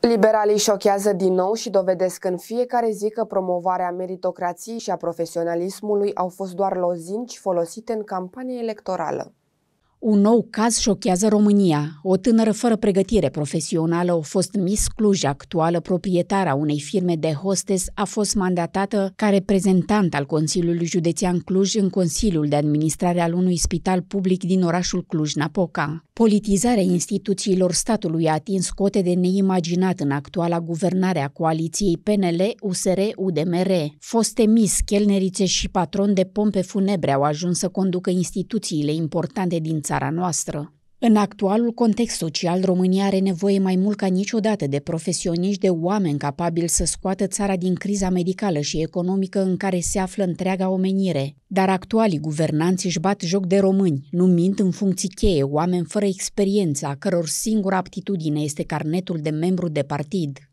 Liberalii șochează din nou și dovedesc în fiecare zi că promovarea meritocrației și a profesionalismului au fost doar lozinci folosite în campanie electorală. Un nou caz șochează România. O tânără fără pregătire profesională, o fost Miss Cluj actuală, proprietara unei firme de hostes, a fost mandatată ca reprezentant al Consiliului Județean Cluj în Consiliul de Administrare al unui spital public din orașul Cluj-Napoca. Politizarea instituțiilor statului a atins cote de neimaginat în actuala guvernare a coaliției PNL, USR, UDMR. Foste Miss, chelnerițe și patron de pompe funebre au ajuns să conducă instituțiile importante din țara noastră. În actualul context social, România are nevoie mai mult ca niciodată de profesioniști, de oameni capabili să scoată țara din criza medicală și economică în care se află întreaga omenire. Dar actualii guvernanți își bat joc de români, numind în funcții cheie oameni fără experiență, a căror singură aptitudine este carnetul de membru de partid.